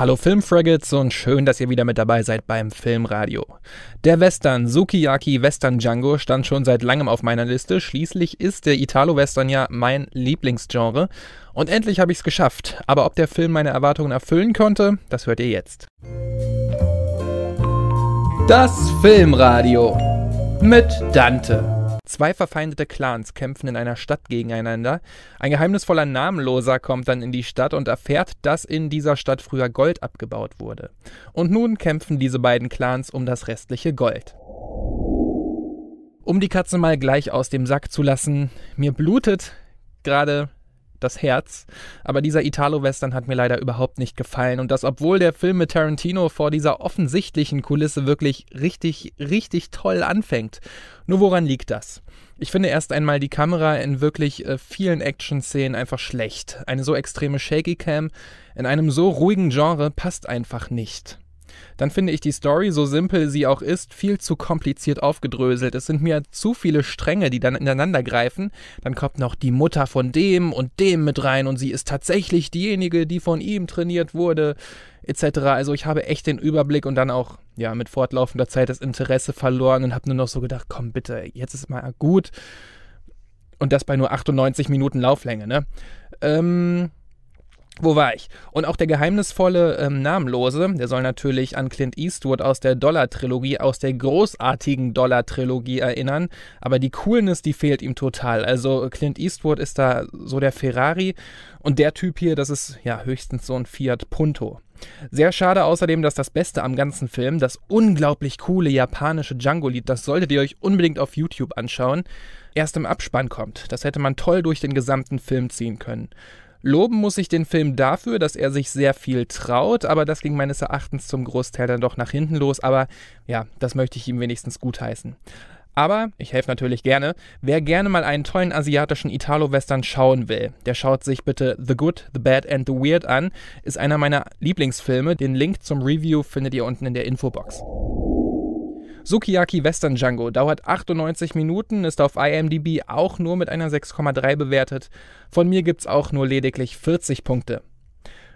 Hallo Filmfraggates und schön, dass ihr wieder mit dabei seid beim Filmradio. Der Western Sukiyaki Western Django stand schon seit langem auf meiner Liste, schließlich ist der Italo-Western ja mein Lieblingsgenre und endlich habe ich es geschafft, aber ob der Film meine Erwartungen erfüllen konnte, das hört ihr jetzt. Das Filmradio mit Dante. Zwei verfeindete Clans kämpfen in einer Stadt gegeneinander. Ein geheimnisvoller Namenloser kommt dann in die Stadt und erfährt, dass in dieser Stadt früher Gold abgebaut wurde. Und nun kämpfen diese beiden Clans um das restliche Gold. Um die Katze mal gleich aus dem Sack zu lassen, mir blutet gerade das Herz. Aber dieser Italo-Western hat mir leider überhaupt nicht gefallen. Und das, obwohl der Film mit Tarantino vor dieser offensichtlichen Kulisse wirklich richtig, richtig toll anfängt. Nur woran liegt das? Ich finde erst einmal die Kamera in wirklich äh, vielen Action-Szenen einfach schlecht. Eine so extreme Shaky Cam in einem so ruhigen Genre passt einfach nicht dann finde ich die Story, so simpel sie auch ist, viel zu kompliziert aufgedröselt. Es sind mir zu viele Stränge, die dann ineinander greifen. Dann kommt noch die Mutter von dem und dem mit rein und sie ist tatsächlich diejenige, die von ihm trainiert wurde, etc. Also ich habe echt den Überblick und dann auch ja mit fortlaufender Zeit das Interesse verloren und habe nur noch so gedacht, komm bitte, jetzt ist mal gut. Und das bei nur 98 Minuten Lauflänge, ne? Ähm, wo war ich? Und auch der geheimnisvolle ähm, Namenlose, der soll natürlich an Clint Eastwood aus der Dollar-Trilogie, aus der großartigen Dollar-Trilogie erinnern, aber die Coolness, die fehlt ihm total. Also Clint Eastwood ist da so der Ferrari und der Typ hier, das ist ja höchstens so ein Fiat Punto. Sehr schade außerdem, dass das Beste am ganzen Film, das unglaublich coole japanische Django-Lied, das solltet ihr euch unbedingt auf YouTube anschauen, erst im Abspann kommt. Das hätte man toll durch den gesamten Film ziehen können. Loben muss ich den Film dafür, dass er sich sehr viel traut, aber das ging meines Erachtens zum Großteil dann doch nach hinten los. Aber ja, das möchte ich ihm wenigstens gutheißen. Aber ich helfe natürlich gerne. Wer gerne mal einen tollen asiatischen Italo-Western schauen will, der schaut sich bitte The Good, The Bad and The Weird an. Ist einer meiner Lieblingsfilme. Den Link zum Review findet ihr unten in der Infobox. Sukiyaki Western Django dauert 98 Minuten, ist auf IMDb auch nur mit einer 6,3 bewertet. Von mir gibt's auch nur lediglich 40 Punkte.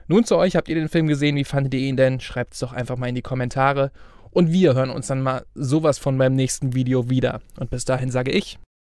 Nun zu euch, habt ihr den Film gesehen? Wie fandet ihr ihn denn? Schreibt's doch einfach mal in die Kommentare. Und wir hören uns dann mal sowas von beim nächsten Video wieder. Und bis dahin sage ich